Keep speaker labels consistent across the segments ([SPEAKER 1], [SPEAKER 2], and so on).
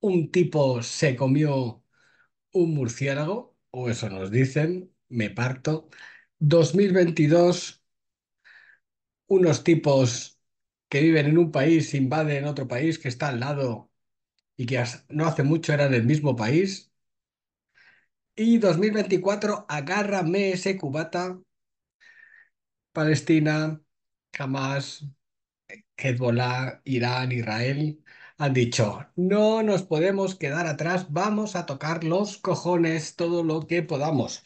[SPEAKER 1] un tipo se comió un murciélago, o eso nos dicen, me parto. 2022, unos tipos que viven en un país invaden otro país que está al lado y que no hace mucho eran el mismo país. Y 2024, agárrame ese cubata. Palestina, Hamas, Hezbollah, Irán, Israel han dicho, no nos podemos quedar atrás, vamos a tocar los cojones todo lo que podamos.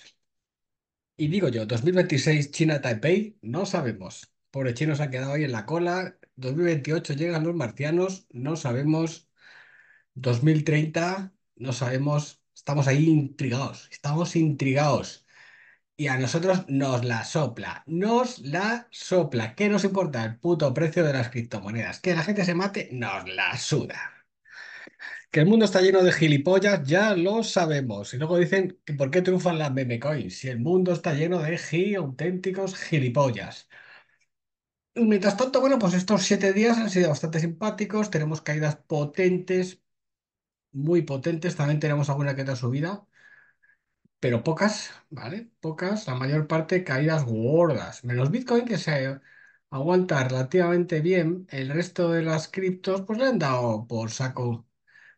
[SPEAKER 1] Y digo yo, 2026 China Taipei, no sabemos. Pobre se ha quedado ahí en la cola. 2028 llegan los marcianos, no sabemos. 2030, no sabemos. Estamos ahí intrigados, estamos intrigados y a nosotros nos la sopla, nos la sopla. ¿Qué nos importa el puto precio de las criptomonedas? Que la gente se mate, nos la suda. Que el mundo está lleno de gilipollas, ya lo sabemos. Y luego dicen, ¿por qué triunfan las memecoins? Si el mundo está lleno de auténticos gilipollas. mientras tanto, bueno, pues estos siete días han sido bastante simpáticos. Tenemos caídas potentes, muy potentes. También tenemos alguna que subida pero pocas, ¿vale? Pocas, la mayor parte caídas gordas, menos Bitcoin que se aguanta relativamente bien, el resto de las criptos pues le han dado por saco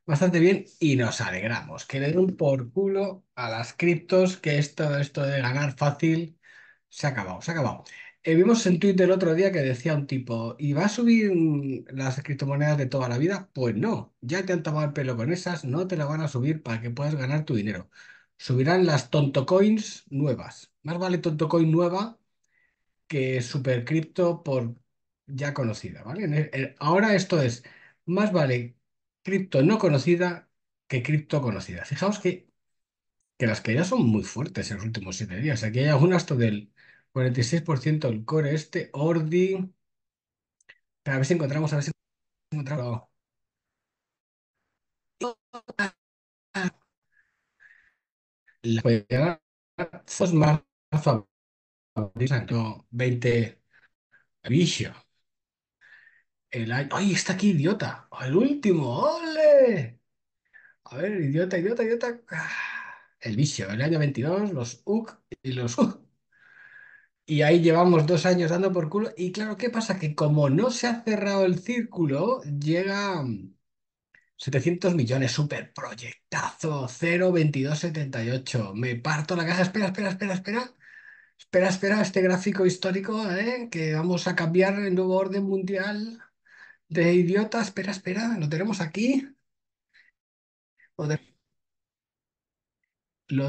[SPEAKER 1] bastante bien y nos alegramos, que le den por culo a las criptos, que esto, esto de ganar fácil se ha acabado, se ha acabado. Eh, vimos en Twitter el otro día que decía un tipo, ¿y va a subir las criptomonedas de toda la vida? Pues no, ya te han tomado el pelo con esas, no te la van a subir para que puedas ganar tu dinero. Subirán las Tonto Coins nuevas. Más vale Tonto Coin nueva que supercripto por ya conocida, ¿vale? Ahora esto es, más vale cripto no conocida que cripto conocida. Fijaos que, que las caídas son muy fuertes en los últimos siete días. Aquí hay algunas del 46% del core este, Ordi. A ver si encontramos, a ver si encontramos la más 20 vicio El ¡ay, está aquí idiota! el último! ¡Ole! A ver, idiota, idiota, idiota. Ah, el vicio, el año 22, los UC y los UC. Y ahí llevamos dos años dando por culo. Y claro, ¿qué pasa? Que como no se ha cerrado el círculo, llega 700 millones, super proyectazo, 0,2278. Me parto la casa Espera, espera, espera, espera. Espera, espera, este gráfico histórico, ¿eh? que vamos a cambiar el nuevo orden mundial de idiota. Espera, espera, lo tenemos aquí. Lo,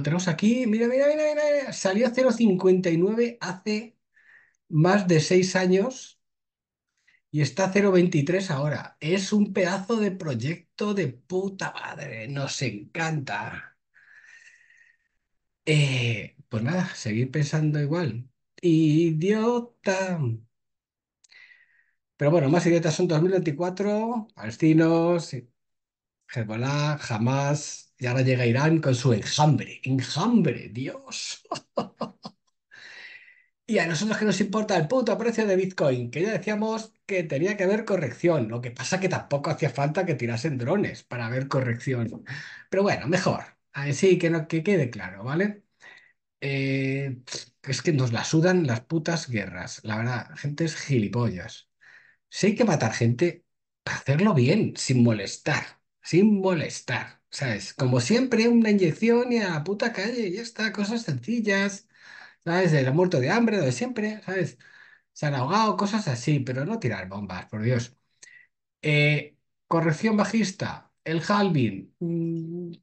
[SPEAKER 1] tenemos aquí. Mira, mira, mira, mira. Salió 0,59 hace más de seis años y está 0.23 ahora. Es un pedazo de proyecto de puta madre, nos encanta. Eh, pues nada, seguir pensando igual. Idiota. Pero bueno, más idiotas son 2024, palestinos, Hezbollah, Jamás. y ahora llega Irán con su enjambre. Enjambre, Dios. y a nosotros que nos importa el puto precio de Bitcoin, que ya decíamos que tenía que haber corrección. Lo que pasa que tampoco hacía falta que tirasen drones para ver corrección. Pero bueno, mejor. Así que, no, que quede claro, ¿vale? Eh, es que nos la sudan las putas guerras. La verdad, gente es gilipollas. Si hay que matar gente, para hacerlo bien, sin molestar. Sin molestar. ¿Sabes? Como siempre, una inyección y a la puta calle. Ya está, cosas sencillas. ¿Sabes? El muerto de hambre, lo de siempre, ¿sabes? se han ahogado, cosas así, pero no tirar bombas, por Dios. Eh, corrección bajista, el halving. Mm,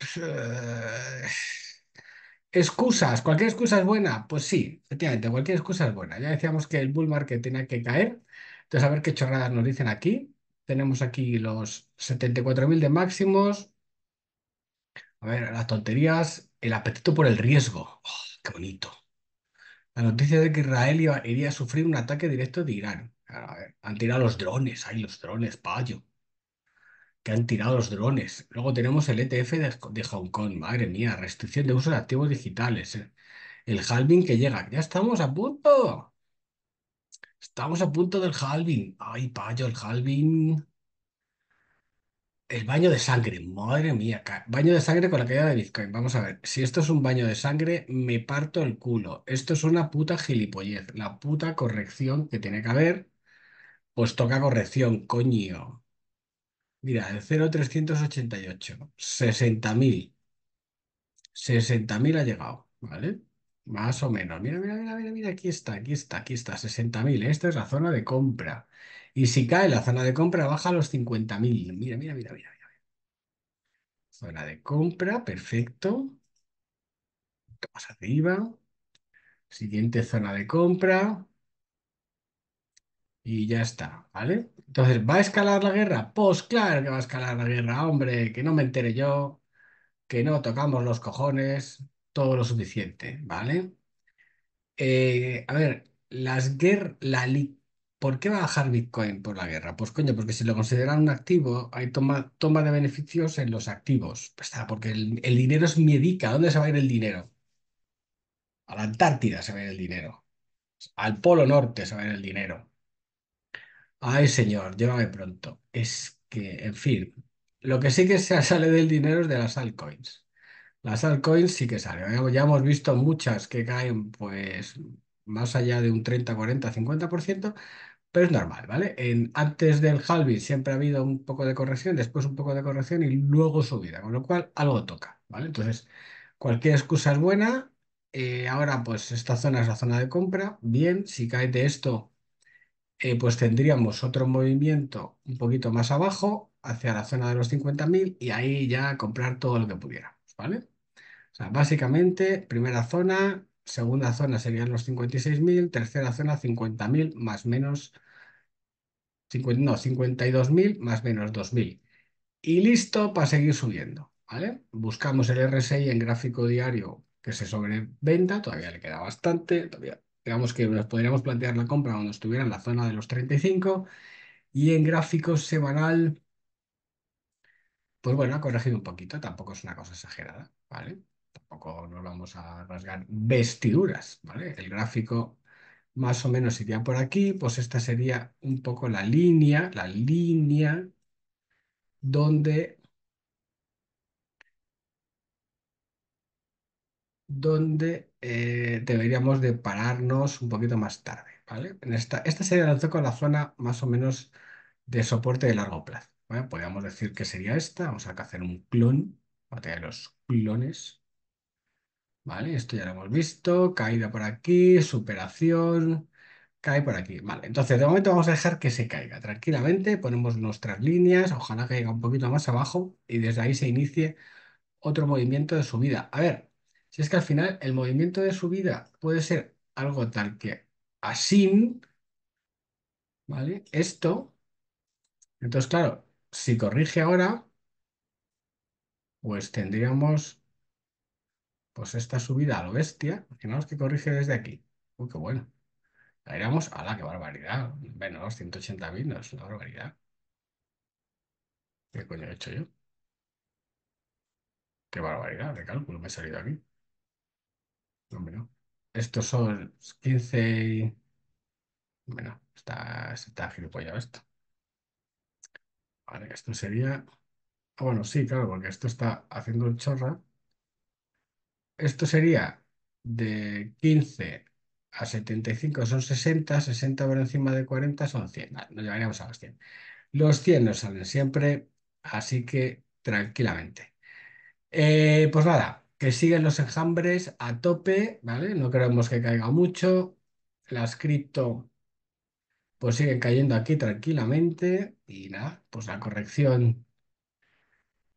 [SPEAKER 1] excusas, cualquier excusa es buena. Pues sí, efectivamente, cualquier excusa es buena. Ya decíamos que el bull market tenía que caer. Entonces, a ver qué chorradas nos dicen aquí. Tenemos aquí los 74.000 de máximos. A ver, las tonterías, el apetito por el riesgo. Oh, ¡Qué bonito! La noticia de que Israel iba, iría a sufrir un ataque directo de Irán. han tirado los drones, hay los drones, payo. Que han tirado los drones. Luego tenemos el ETF de, Hong Kong, madre mía, restricción de uso de activos digitales. Eh. El halving que llega, ya estamos a punto. Estamos a punto del halving. Ay, payo, el halving. El baño de sangre, madre mía, baño de sangre con la caída de Bitcoin. Vamos a ver, si esto es un baño de sangre, me parto el culo. Esto es una puta gilipollez, la puta corrección que tiene que haber, pues toca corrección, coño. Mira, el 0,388, 60.000, 60.000 ha llegado, ¿vale? Más o menos. Mira, mira, mira, mira, mira, aquí está, aquí está, aquí está, 60.000. ¿eh? Esta es la zona de compra. Y si cae la zona de compra, baja a los 50.000. Mira, mira, mira, mira, mira. Zona de compra, perfecto. vamos arriba. Siguiente zona de compra. Y ya está, ¿vale? Entonces, ¿va a escalar la guerra? Pues claro que va a escalar la guerra, hombre, que no me entere yo, que no tocamos los cojones todo lo suficiente, ¿vale? Eh, a ver, las guerras, la ¿por qué va a bajar Bitcoin por la guerra? Pues coño, porque si lo consideran un activo, hay toma, toma de beneficios en los activos. Pues está, porque el, dinero es miedica. ¿A dónde se va a ir el dinero? A la Antártida se va a ir el dinero. Al Polo Norte se va a ir el dinero. Ay, señor, llévame pronto. Es que, en fin, lo que sí que se sale del dinero es de las altcoins. Las altcoins sí que salen. ¿eh? Ya hemos visto muchas que caen pues más allá de un 30, 40, 50%, pero es normal, ¿vale? En, antes del halving siempre ha habido un poco de corrección, después un poco de corrección y luego subida, con lo cual algo toca, ¿vale? Entonces, cualquier excusa es buena. Eh, ahora pues esta zona es la zona de compra. Bien, si cae de esto, eh, pues tendríamos otro movimiento un poquito más abajo hacia la zona de los 50.000 y ahí ya comprar todo lo que pudiera, ¿vale? O sea, básicamente, primera zona, segunda zona serían los 56.000, tercera zona 50.000 más menos, 50, no, 52.000 más menos 2.000. Y listo para seguir subiendo, ¿vale? Buscamos el RSI en gráfico diario que se sobreventa, todavía le queda bastante, todavía digamos que nos podríamos plantear la compra cuando estuviera en la zona de los 35 y en gráfico semanal, pues bueno, ha corregido un poquito, tampoco es una cosa exagerada, ¿vale? tampoco nos vamos a rasgar vestiduras, ¿vale? El gráfico más o menos iría por aquí, pues esta sería un poco la línea, la línea donde, donde eh, deberíamos de pararnos un poquito más tarde, ¿vale? esta, esta sería la, la zona más o menos de soporte de largo plazo. Podríamos decir que sería esta, vamos a hacer un clon, tener los clones, Vale, esto ya lo hemos visto. Caída por aquí, superación, cae por aquí. Vale, entonces de momento vamos a dejar que se caiga tranquilamente. Ponemos nuestras líneas, ojalá que caiga un poquito más abajo y desde ahí se inicie otro movimiento de subida. A ver, si es que al final el movimiento de subida puede ser algo tal que así, ¿vale? Esto. Entonces, claro, si corrige ahora, pues tendríamos pues esta subida a lo bestia, imaginaos que corrige desde aquí. Uy, qué bueno. Caeríamos, ¡Hala, qué barbaridad. Menos 180.000, no es una barbaridad. ¿Qué coño he hecho yo? Qué barbaridad de cálculo me he salido aquí. Hombre, no. Estos son 15 y... Bueno, está, está gilipollado esto. Vale, esto sería... Ah, bueno, sí, claro, porque esto está haciendo el chorra. Esto sería de 15 a 75 son 60, 60 por encima de 40 son 100. nos llevaríamos a los 100. Los 100 nos salen siempre, así que tranquilamente. Eh, pues nada, que siguen los enjambres a tope, ¿vale? No queremos que caiga mucho. Las cripto pues siguen cayendo aquí tranquilamente y nada, pues la corrección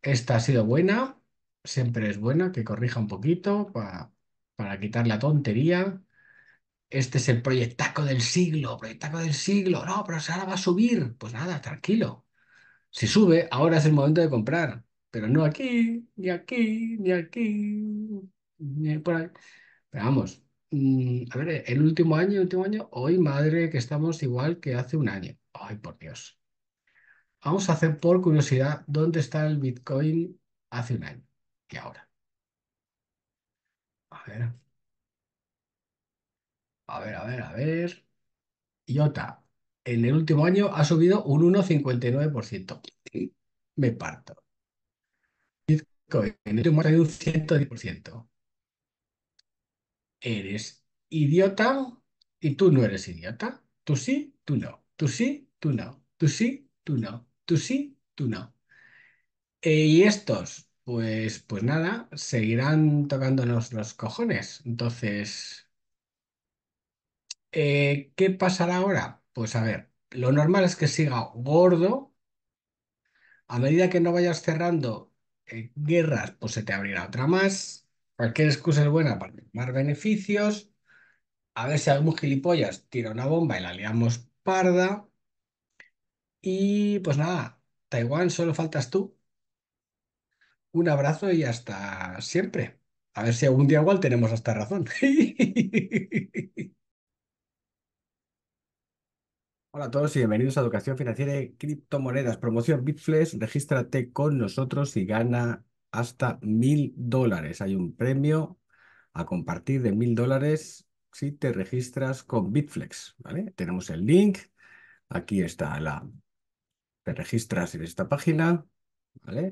[SPEAKER 1] esta ha sido buena siempre es bueno que corrija un poquito para para quitar la tontería. Este es el proyectaco del siglo, proyectaco del siglo. No, pero ahora va a subir. Pues nada, tranquilo. Si sube, ahora es el momento de comprar. Pero no aquí, ni aquí, ni aquí, ni por ahí. Pero vamos, mm, a ver, el último año, el último año, hoy madre que estamos igual que hace un año. Ay, por Dios. Vamos a hacer por curiosidad dónde está el Bitcoin hace un año que ahora. A ver, a ver, a ver, a ver. IOTA, en el último año ha subido un 1,59%. Me parto. Bitcoin, en el último año un 110%. ¿Eres idiota? Y tú no eres idiota. Tú sí, tú no. Tú sí, tú no. Tú sí, tú no. Tú sí, tú no. Eh, y estos pues, pues, nada, seguirán tocándonos los cojones. Entonces, eh, ¿qué pasará ahora? Pues a ver, lo normal es que siga gordo. A medida que no vayas cerrando eh, guerras, pues se te abrirá otra más. Cualquier excusa es buena para más beneficios. A ver si algún gilipollas tira una bomba y la liamos parda. Y pues nada, Taiwán, solo faltas tú. Un abrazo y hasta siempre. A ver si algún día igual tenemos hasta razón. Hola a todos y bienvenidos a Educación Financiera y Criptomonedas. Promoción Bitflex. Regístrate con nosotros y gana hasta mil dólares. Hay un premio a compartir de mil dólares si te registras con Bitflex. Tenemos el link. Aquí está la. Te registras en esta página.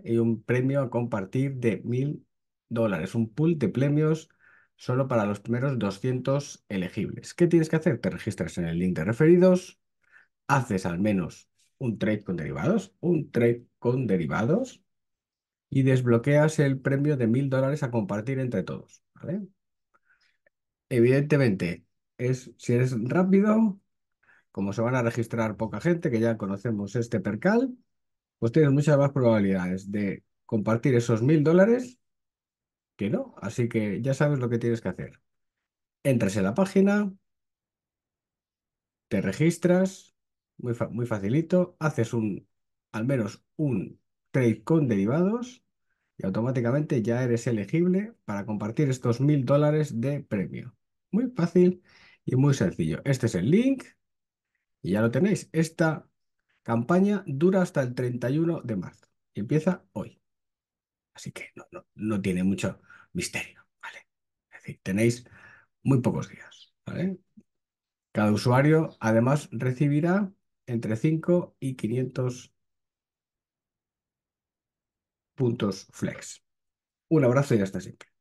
[SPEAKER 1] Y un premio a compartir de mil dólares, un pool de premios solo para los primeros 200 elegibles. ¿Qué tienes que hacer? Te registras en el link de referidos, haces al menos un trade con derivados, un trade con derivados y desbloqueas el premio de mil dólares a compartir entre todos, Evidentemente, es, si eres rápido, como se van a registrar poca gente, que ya conocemos este percal, pues tienes muchas más probabilidades de compartir esos mil dólares que no. Así que ya sabes lo que tienes que hacer. Entras en la página, te registras, muy, muy facilito, haces un, al menos un trade con derivados y automáticamente ya eres elegible para compartir estos mil dólares de premio. Muy fácil y muy sencillo. Este es el link y ya lo tenéis. Esta campaña dura hasta el 31 de marzo y empieza hoy. Así que no, tiene mucho misterio, ¿vale? Es decir, tenéis muy pocos días, ¿vale? Cada usuario además recibirá entre 5 y 500 puntos flex. Un abrazo y hasta siempre.